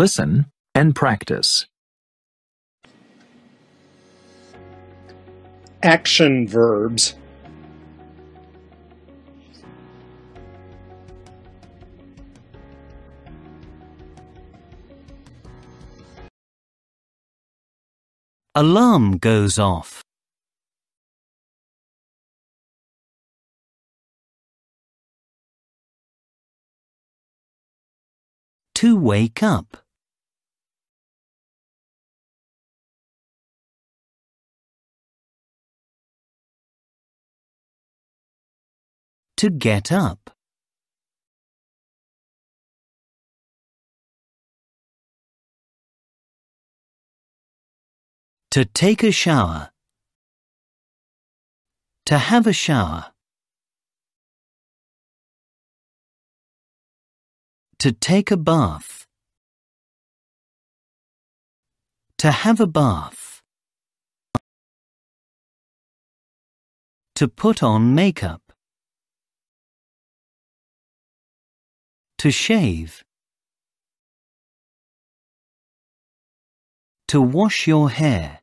Listen and practice. Action verbs. Alarm goes off. To wake up. to get up. To take a shower. To have a shower. To take a bath. To have a bath. To put on makeup. To shave. To wash your hair.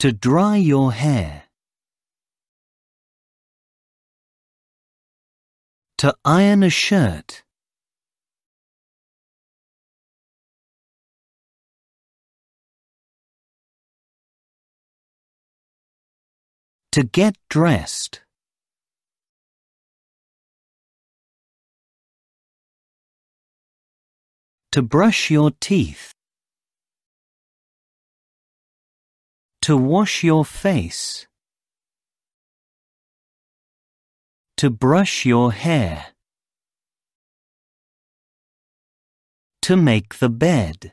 To dry your hair. To iron a shirt. To get dressed. To brush your teeth. To wash your face. To brush your hair. To make the bed.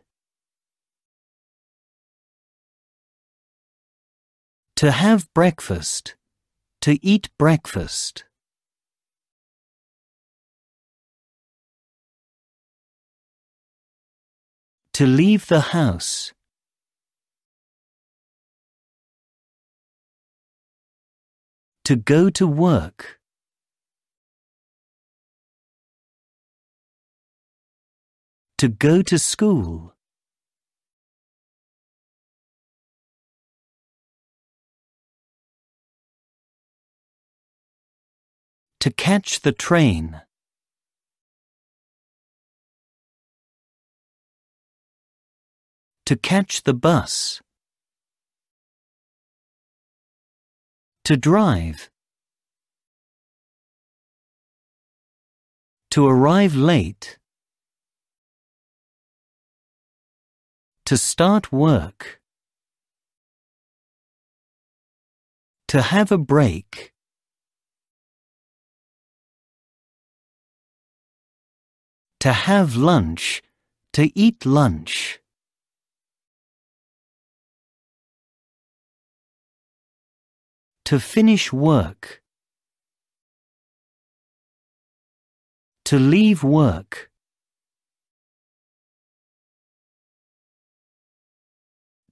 To have breakfast. To eat breakfast. To leave the house. To go to work. To go to school. To catch the train. To catch the bus. To drive. To arrive late. To start work. To have a break. To have lunch. To eat lunch. To finish work. To leave work.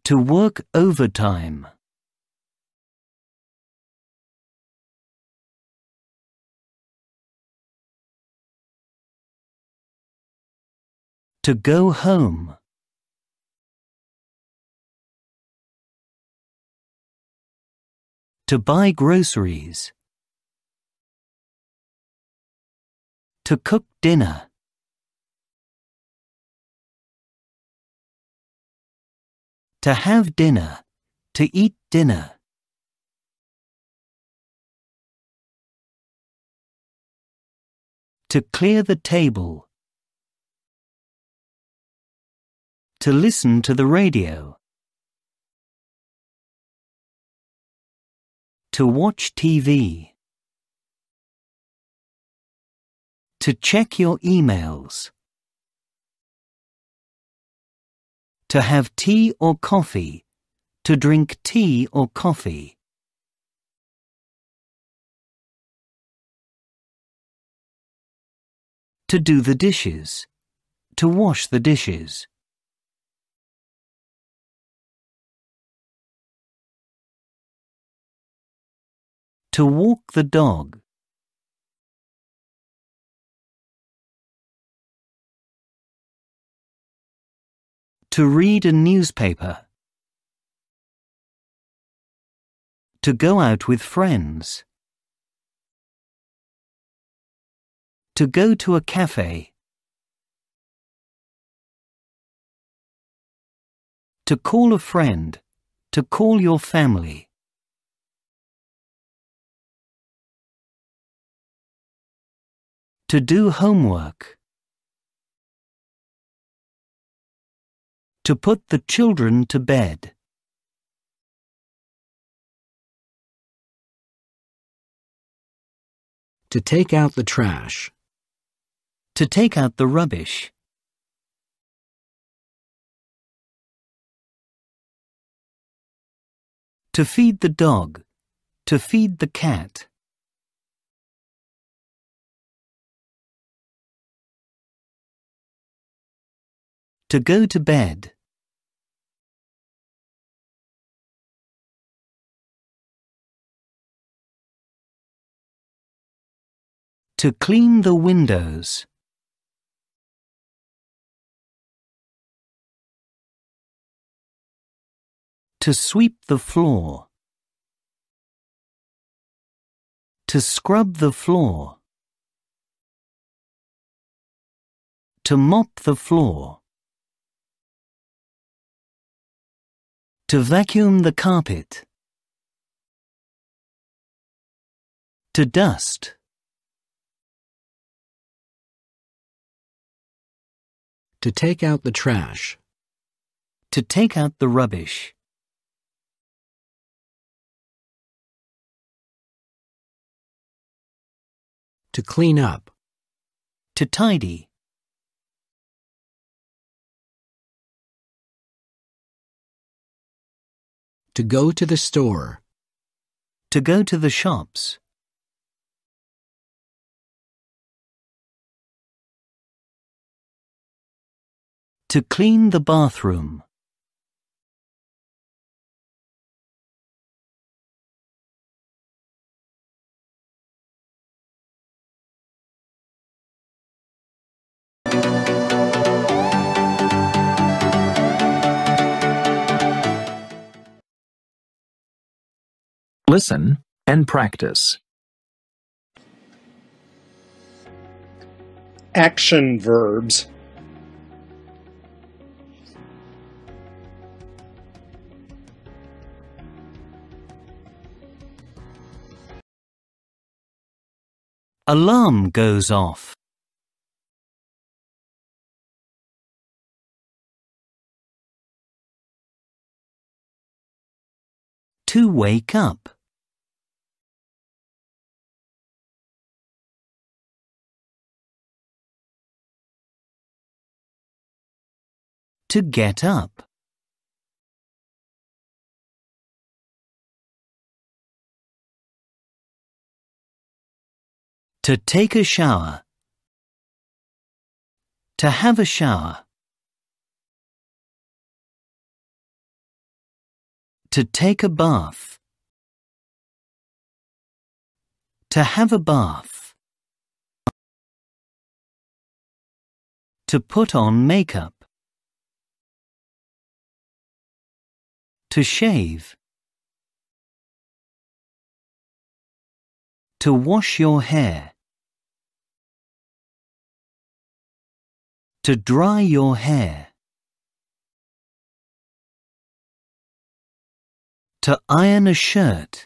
To work overtime. To go home. To buy groceries. To cook dinner. To have dinner. To eat dinner. To clear the table. To listen to the radio. To watch TV. To check your emails. To have tea or coffee. To drink tea or coffee. To do the dishes. To wash the dishes. To walk the dog. To read a newspaper. To go out with friends. To go to a cafe. To call a friend. To call your family. To do homework. To put the children to bed. To take out the trash. To take out the rubbish. To feed the dog. To feed the cat. To go to bed. To clean the windows. To sweep the floor. To scrub the floor. To mop the floor. To vacuum the carpet. To dust. To take out the trash. To take out the rubbish. To clean up. To tidy. To go to the store. To go to the shops. To clean the bathroom. Listen and practice. Action verbs. Alarm goes off. To wake up. to get up. To take a shower. To have a shower. To take a bath. To have a bath. To put on makeup. To shave. To wash your hair. To dry your hair. To iron a shirt.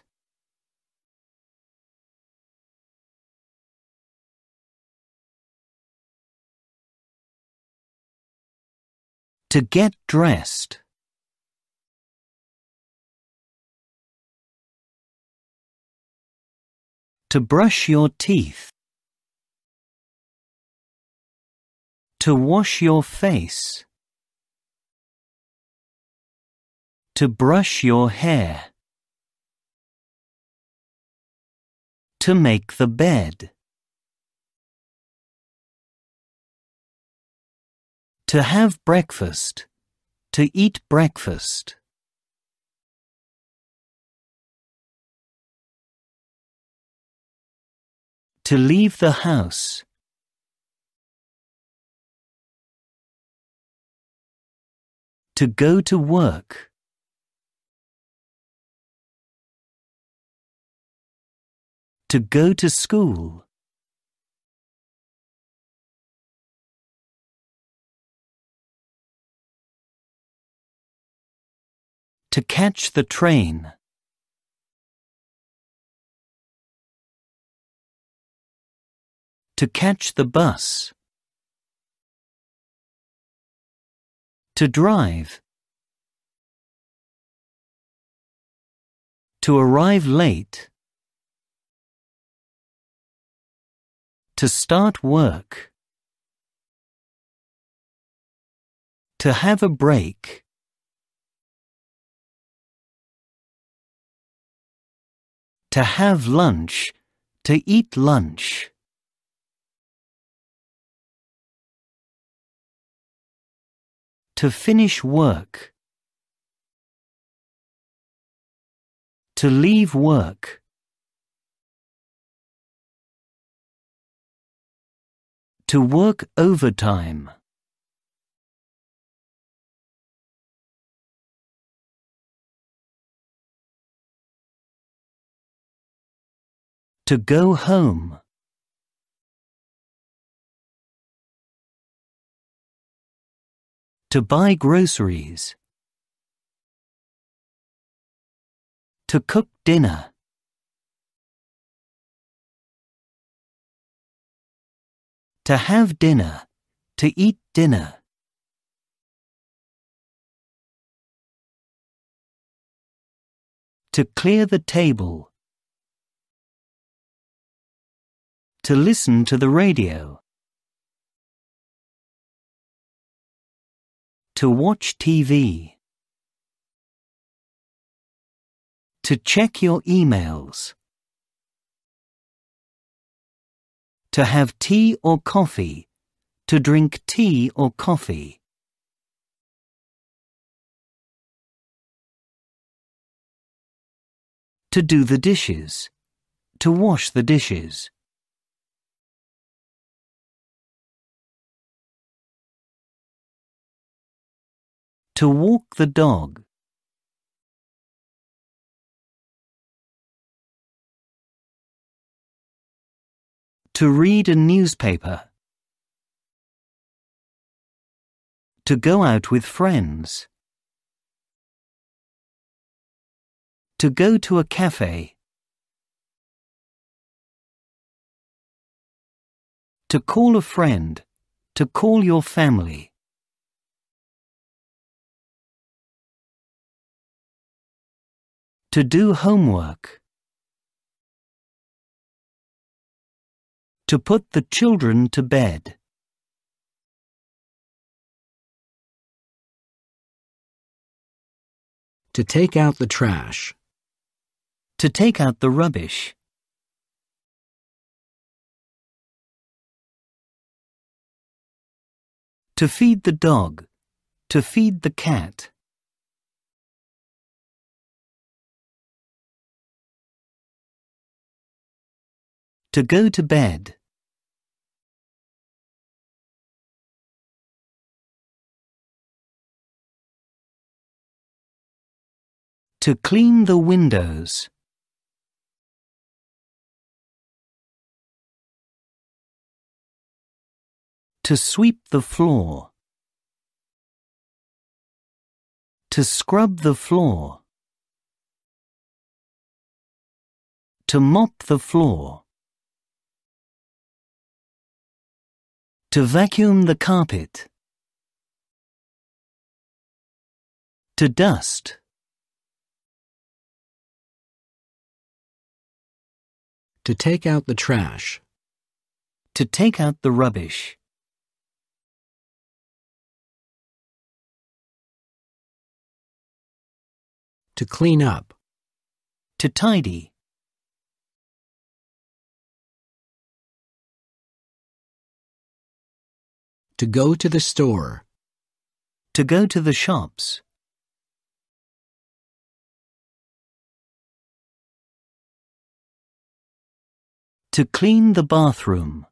To get dressed. To brush your teeth. To wash your face. To brush your hair. To make the bed. To have breakfast. To eat breakfast. To leave the house. To go to work. To go to school. To catch the train. To catch the bus. To drive. To arrive late. To start work. To have a break. To have lunch. To eat lunch. To finish work. To leave work. To work overtime. To go home. To buy groceries. To cook dinner. To have dinner. To eat dinner. To clear the table. To listen to the radio. To watch TV. To check your emails. To have tea or coffee. To drink tea or coffee. To do the dishes. To wash the dishes. To walk the dog. To read a newspaper. To go out with friends. To go to a cafe. To call a friend. To call your family. To do homework. To put the children to bed. To take out the trash. To take out the rubbish. To feed the dog. To feed the cat. To go to bed. To clean the windows. To sweep the floor. To scrub the floor. To mop the floor. To vacuum the carpet. To dust. To take out the trash. To take out the rubbish. To clean up. To tidy. To go to the store. To go to the shops. To clean the bathroom.